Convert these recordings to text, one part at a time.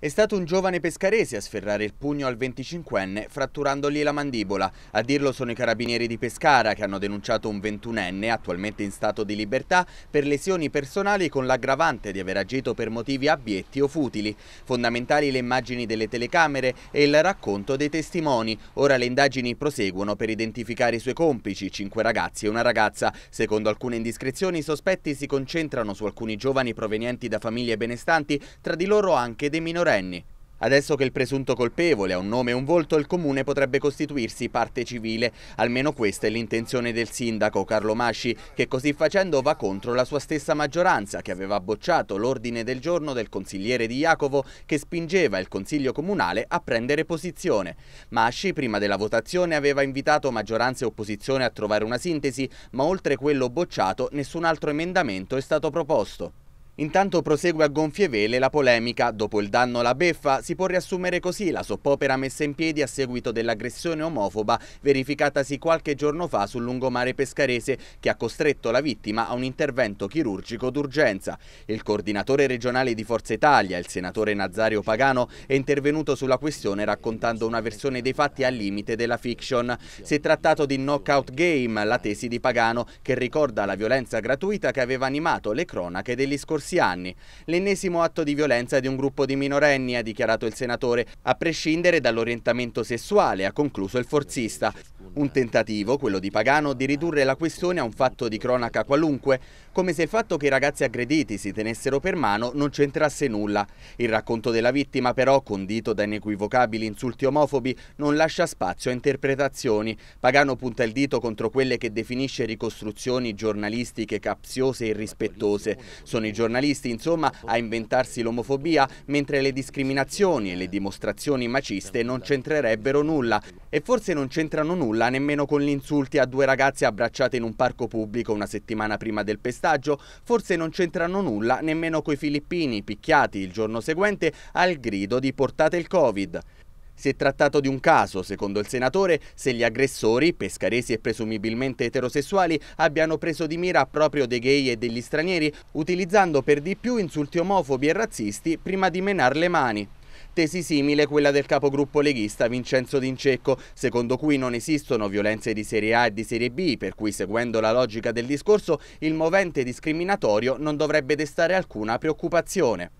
È stato un giovane pescarese a sferrare il pugno al 25enne fratturandogli la mandibola. A dirlo sono i carabinieri di Pescara che hanno denunciato un 21enne attualmente in stato di libertà per lesioni personali con l'aggravante di aver agito per motivi abietti o futili. Fondamentali le immagini delle telecamere e il racconto dei testimoni. Ora le indagini proseguono per identificare i suoi complici, cinque ragazzi e una ragazza. Secondo alcune indiscrezioni i sospetti si concentrano su alcuni giovani provenienti da famiglie benestanti, tra di loro anche dei minorenni minorenni. Adesso che il presunto colpevole ha un nome e un volto, il comune potrebbe costituirsi parte civile. Almeno questa è l'intenzione del sindaco Carlo Masci, che così facendo va contro la sua stessa maggioranza, che aveva bocciato l'ordine del giorno del consigliere di Jacopo, che spingeva il consiglio comunale a prendere posizione. Masci, prima della votazione, aveva invitato maggioranza e opposizione a trovare una sintesi, ma oltre quello bocciato, nessun altro emendamento è stato proposto. Intanto prosegue a gonfie vele la polemica. Dopo il danno alla beffa si può riassumere così la soppopera messa in piedi a seguito dell'aggressione omofoba verificatasi qualche giorno fa sul lungomare pescarese che ha costretto la vittima a un intervento chirurgico d'urgenza. Il coordinatore regionale di Forza Italia, il senatore Nazario Pagano, è intervenuto sulla questione raccontando una versione dei fatti al limite della fiction. Si è trattato di knockout game, la tesi di Pagano, che ricorda la violenza gratuita che aveva animato le cronache degli scorsi scorsi anni. L'ennesimo atto di violenza di un gruppo di minorenni, ha dichiarato il senatore, a prescindere dall'orientamento sessuale, ha concluso il forzista. Un tentativo, quello di Pagano, di ridurre la questione a un fatto di cronaca qualunque, come se il fatto che i ragazzi aggrediti si tenessero per mano non c'entrasse nulla. Il racconto della vittima però, condito da inequivocabili insulti omofobi, non lascia spazio a interpretazioni. Pagano punta il dito contro quelle che definisce ricostruzioni giornalistiche capziose e irrispettose. Sono i giornalisti, insomma, a inventarsi l'omofobia, mentre le discriminazioni e le dimostrazioni maciste non c'entrerebbero nulla. E forse non c'entrano nulla nulla, nemmeno con gli insulti a due ragazze abbracciate in un parco pubblico una settimana prima del pestaggio, forse non c'entrano nulla nemmeno coi filippini picchiati il giorno seguente al grido di portate il Covid. Si è trattato di un caso, secondo il senatore, se gli aggressori, pescaresi e presumibilmente eterosessuali, abbiano preso di mira proprio dei gay e degli stranieri, utilizzando per di più insulti omofobi e razzisti prima di menar le mani tesi simile quella del capogruppo leghista Vincenzo D'Incecco, secondo cui non esistono violenze di serie A e di serie B, per cui seguendo la logica del discorso il movente discriminatorio non dovrebbe destare alcuna preoccupazione.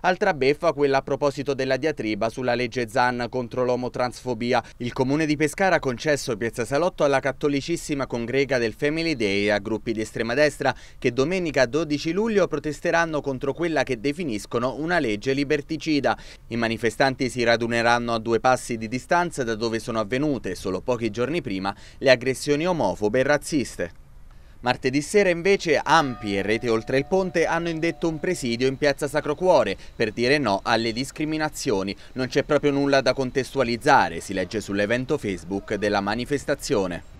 Altra beffa quella a proposito della diatriba sulla legge Zan contro l'omotransfobia. Il comune di Pescara ha concesso Piazza Salotto alla cattolicissima congrega del Family Day a gruppi di estrema destra che domenica 12 luglio protesteranno contro quella che definiscono una legge liberticida. I manifestanti si raduneranno a due passi di distanza da dove sono avvenute, solo pochi giorni prima, le aggressioni omofobe e razziste. Martedì sera invece Ampi e Rete Oltre il Ponte hanno indetto un presidio in piazza Sacro Cuore per dire no alle discriminazioni. Non c'è proprio nulla da contestualizzare, si legge sull'evento Facebook della manifestazione.